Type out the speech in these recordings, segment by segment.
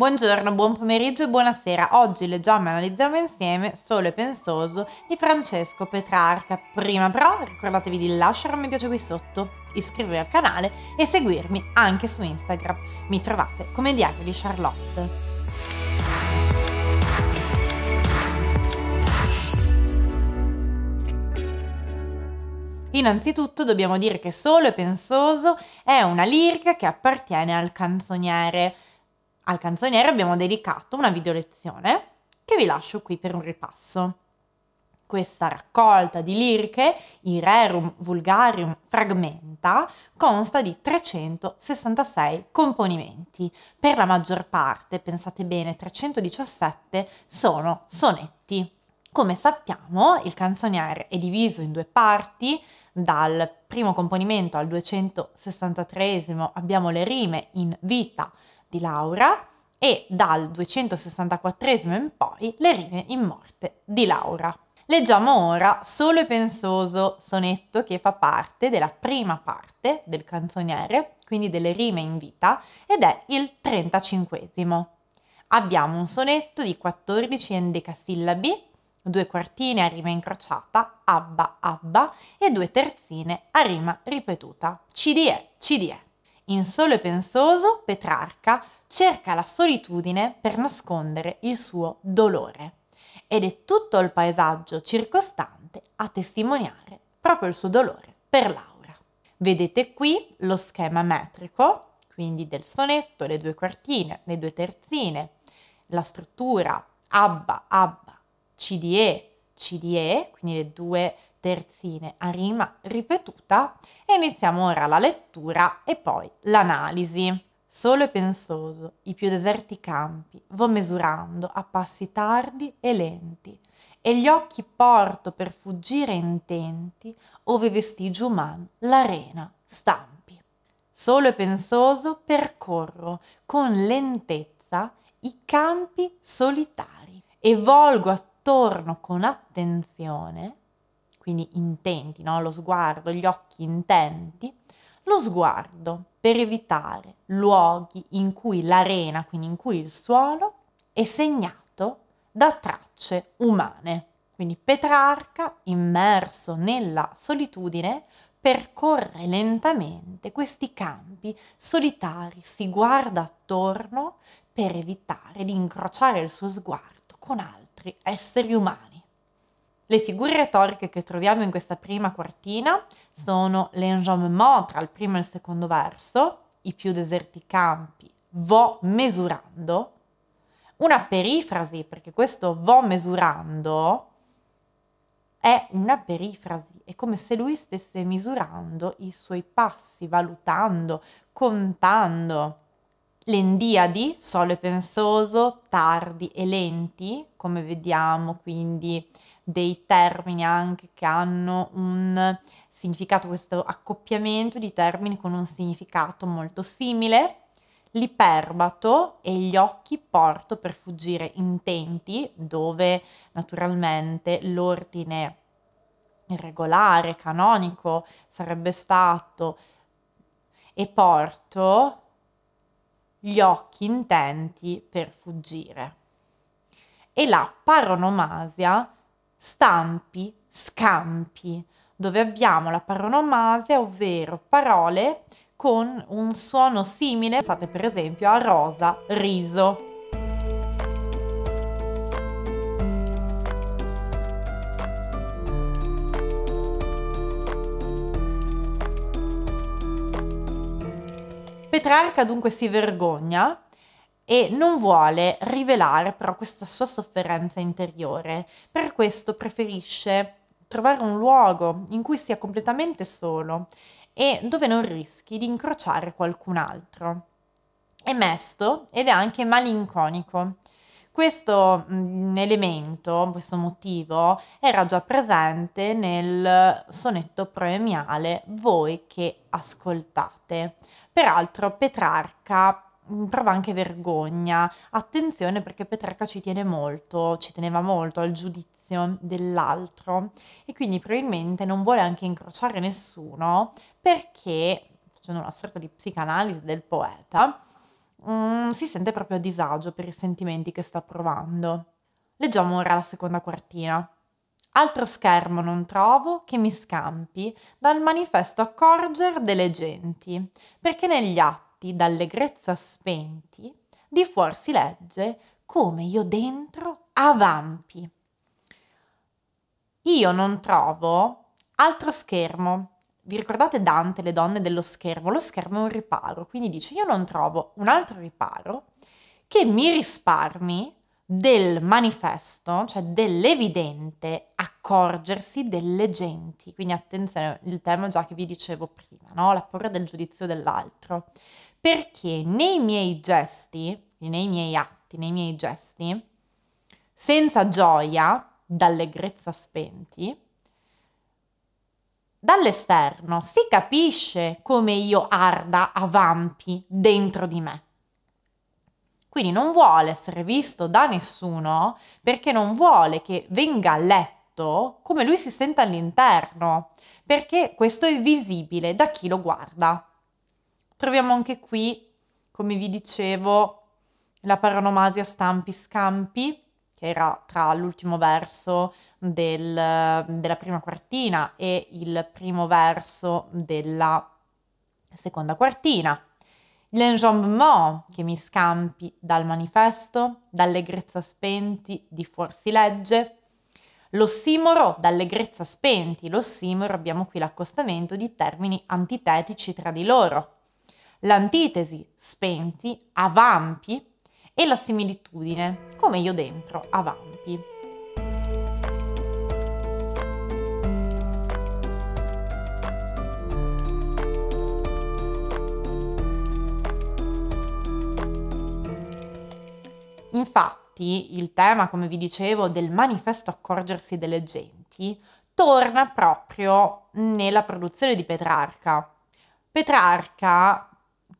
Buongiorno, buon pomeriggio e buonasera. Oggi leggiamo e analizziamo insieme Solo e Pensoso di Francesco Petrarca. Prima però ricordatevi di lasciare un mi piace qui sotto, iscrivervi al canale e seguirmi anche su Instagram. Mi trovate come Diario di Charlotte. Innanzitutto dobbiamo dire che Solo e Pensoso è una lirica che appartiene al canzoniere al canzoniere abbiamo dedicato una video lezione che vi lascio qui per un ripasso. Questa raccolta di liriche, il Rerum Vulgarium Fragmenta, consta di 366 componimenti. Per la maggior parte, pensate bene, 317 sono sonetti. Come sappiamo, il canzoniere è diviso in due parti, dal primo componimento al 263 abbiamo le rime in vita di laurea e dal 264 in poi le rime in morte di Laura. Leggiamo ora Solo e pensoso, sonetto che fa parte della prima parte del canzoniere, quindi delle rime in vita, ed è il 35. Abbiamo un sonetto di 14 endecasillabi, due quartine a rima incrociata, abba abba, e due terzine a rima ripetuta, cde cde. In Solo e Pensoso, Petrarca cerca la solitudine per nascondere il suo dolore ed è tutto il paesaggio circostante a testimoniare proprio il suo dolore per Laura. Vedete qui lo schema metrico, quindi del sonetto, le due quartine, le due terzine, la struttura abba, abba, cde, cde, quindi le due terzine a rima ripetuta e iniziamo ora la lettura e poi l'analisi. Solo e pensoso, i più deserti campi, vo misurando a passi tardi e lenti, e gli occhi porto per fuggire intenti, ove vestigi uman l'arena stampi. Solo e pensoso percorro con lentezza i campi solitari e volgo attorno con attenzione quindi intenti, no? lo sguardo, gli occhi intenti, lo sguardo per evitare luoghi in cui l'arena, quindi in cui il suolo, è segnato da tracce umane. Quindi Petrarca, immerso nella solitudine, percorre lentamente questi campi solitari, si guarda attorno per evitare di incrociare il suo sguardo con altri esseri umani. Le figure retoriche che troviamo in questa prima quartina sono l'enjambement tra il primo e il secondo verso, i più deserti campi, vo mesurando, una perifrasi, perché questo vo mesurando è una perifrasi, è come se lui stesse misurando i suoi passi, valutando, contando. L'endiadi, sole pensoso, tardi e lenti, come vediamo quindi dei termini anche che hanno un significato, questo accoppiamento di termini con un significato molto simile. L'iperbato e gli occhi porto per fuggire intenti, dove naturalmente l'ordine regolare, canonico sarebbe stato e porto gli occhi intenti per fuggire. E la paronomasia stampi, scampi, dove abbiamo la paronomasia, ovvero parole con un suono simile, pensate per esempio a rosa, riso. Petrarca dunque si vergogna e non vuole rivelare però questa sua sofferenza interiore. Per questo preferisce trovare un luogo in cui sia completamente solo e dove non rischi di incrociare qualcun altro. È mesto ed è anche malinconico. Questo mm, elemento, questo motivo, era già presente nel sonetto proemiale Voi che ascoltate. Peraltro Petrarca Mm, prova anche vergogna. Attenzione perché Petrarca ci tiene molto, ci teneva molto al giudizio dell'altro e quindi probabilmente non vuole anche incrociare nessuno perché, facendo una sorta di psicanalisi del poeta, um, si sente proprio a disagio per i sentimenti che sta provando. Leggiamo ora la seconda quartina. Altro schermo non trovo che mi scampi dal manifesto accorger delle genti, perché negli atti infatti d'allegrezza spenti, di fuori si legge come io dentro avampi. Io non trovo altro schermo. Vi ricordate Dante, le donne dello schermo? Lo schermo è un riparo, quindi dice io non trovo un altro riparo che mi risparmi del manifesto, cioè dell'evidente accorgersi delle genti. Quindi attenzione, il tema già che vi dicevo prima, no? La paura del giudizio dell'altro perché nei miei gesti, nei miei atti, nei miei gesti, senza gioia, d'allegrezza spenti, dall'esterno si capisce come io arda avampi dentro di me. Quindi non vuole essere visto da nessuno perché non vuole che venga letto come lui si sente all'interno, perché questo è visibile da chi lo guarda. Troviamo anche qui, come vi dicevo, la paronomasia stampi scampi, che era tra l'ultimo verso del, della prima quartina e il primo verso della seconda quartina. L'enjambement che mi scampi dal manifesto, dall'egrezza spenti di fuorsi legge. L'ossimoro dall'egrezza spenti, lo simoro, abbiamo qui l'accostamento di termini antitetici tra di loro l'antitesi spenti, avampi e la similitudine, come io dentro, avampi. Infatti, il tema, come vi dicevo, del manifesto accorgersi delle genti torna proprio nella produzione di Petrarca. Petrarca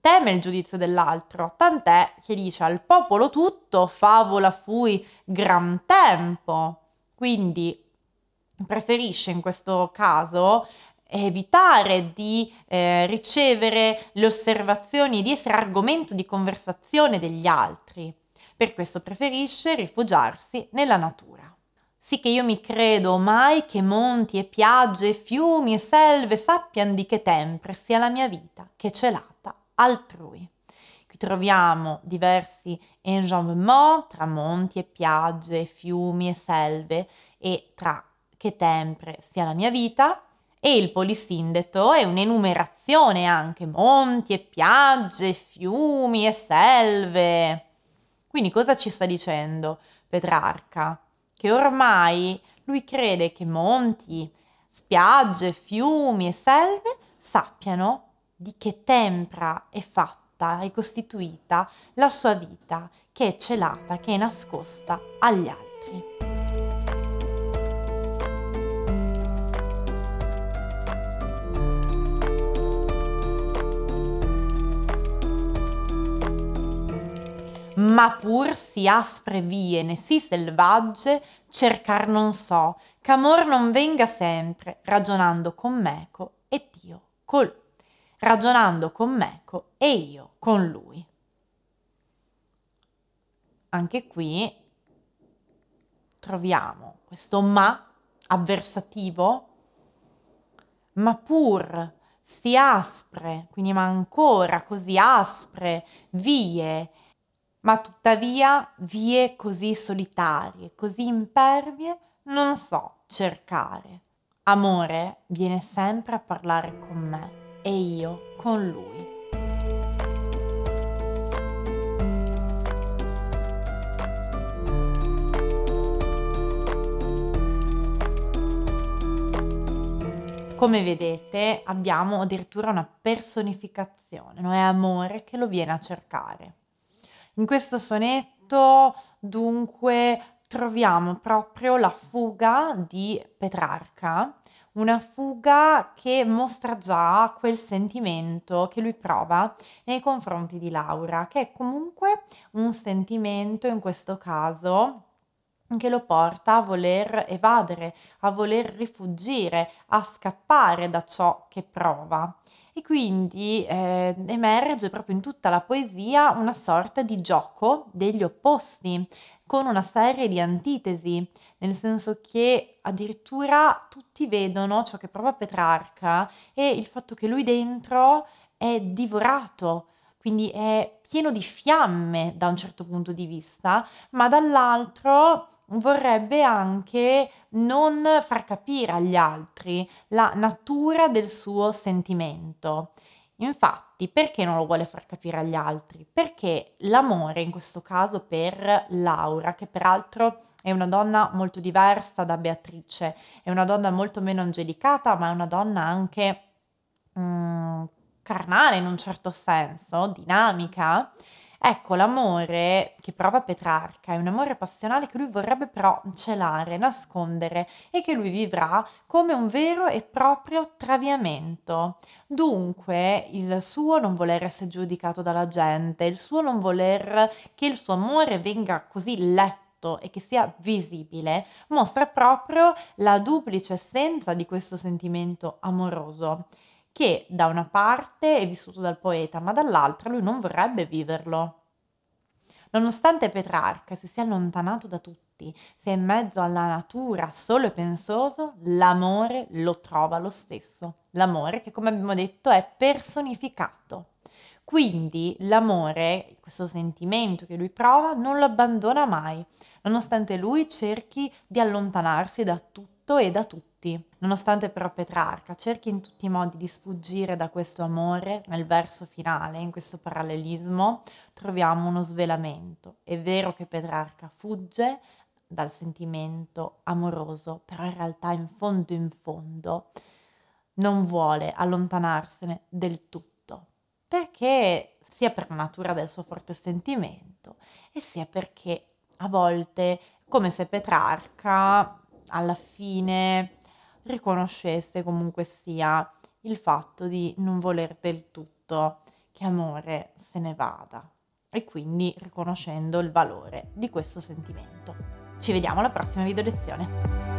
teme il giudizio dell'altro, tant'è che dice al popolo tutto favola fui gran tempo. Quindi preferisce in questo caso evitare di eh, ricevere le osservazioni e di essere argomento di conversazione degli altri. Per questo preferisce rifugiarsi nella natura. Sì che io mi credo mai che monti e piagge, fiumi e selve sappian di che sempre sia la mia vita, che celata altrui. Qui troviamo diversi enjambements tra monti e piagge, fiumi e selve e tra che sempre sia la mia vita. E il polisindeto è un'enumerazione anche monti e piagge, fiumi e selve. Quindi cosa ci sta dicendo Petrarca? Che ormai lui crede che monti, spiagge, fiumi e selve sappiano di che tempra è fatta e costituita la sua vita che è celata, che è nascosta agli altri. Ma pur si aspre vie ne si selvagge, cercar non so, ch'amor non venga sempre, ragionando con meco e Dio col ragionando con Meco e io con lui. Anche qui troviamo questo ma avversativo, ma pur si aspre, quindi ma ancora così aspre, vie, ma tuttavia vie così solitarie, così impervie, non so cercare. Amore viene sempre a parlare con me e io con lui. Come vedete abbiamo addirittura una personificazione, no? è amore che lo viene a cercare. In questo sonetto dunque troviamo proprio la fuga di Petrarca una fuga che mostra già quel sentimento che lui prova nei confronti di Laura, che è comunque un sentimento in questo caso che lo porta a voler evadere, a voler rifugire, a scappare da ciò che prova. E quindi eh, emerge proprio in tutta la poesia una sorta di gioco degli opposti, con una serie di antitesi, nel senso che addirittura tutti vedono ciò che prova Petrarca e il fatto che lui dentro è divorato, quindi è pieno di fiamme da un certo punto di vista, ma dall'altro vorrebbe anche non far capire agli altri la natura del suo sentimento. Infatti, perché non lo vuole far capire agli altri? Perché l'amore, in questo caso per Laura, che peraltro è una donna molto diversa da Beatrice, è una donna molto meno angelicata, ma è una donna anche mm, carnale in un certo senso, dinamica, Ecco, l'amore che prova Petrarca è un amore passionale che lui vorrebbe però celare, nascondere e che lui vivrà come un vero e proprio traviamento. Dunque, il suo non voler essere giudicato dalla gente, il suo non voler che il suo amore venga così letto e che sia visibile mostra proprio la duplice essenza di questo sentimento amoroso che da una parte è vissuto dal poeta, ma dall'altra lui non vorrebbe viverlo. Nonostante Petrarca si sia allontanato da tutti, sia in mezzo alla natura solo e pensoso, l'amore lo trova lo stesso. L'amore che, come abbiamo detto, è personificato. Quindi l'amore, questo sentimento che lui prova, non lo abbandona mai, nonostante lui cerchi di allontanarsi da tutti tutto e da tutti. Nonostante però Petrarca cerchi in tutti i modi di sfuggire da questo amore, nel verso finale, in questo parallelismo, troviamo uno svelamento. È vero che Petrarca fugge dal sentimento amoroso, però in realtà in fondo in fondo non vuole allontanarsene del tutto, perché sia per natura del suo forte sentimento e sia perché a volte come se Petrarca alla fine riconosceste comunque sia il fatto di non voler del tutto che amore se ne vada e quindi riconoscendo il valore di questo sentimento. Ci vediamo alla prossima video lezione.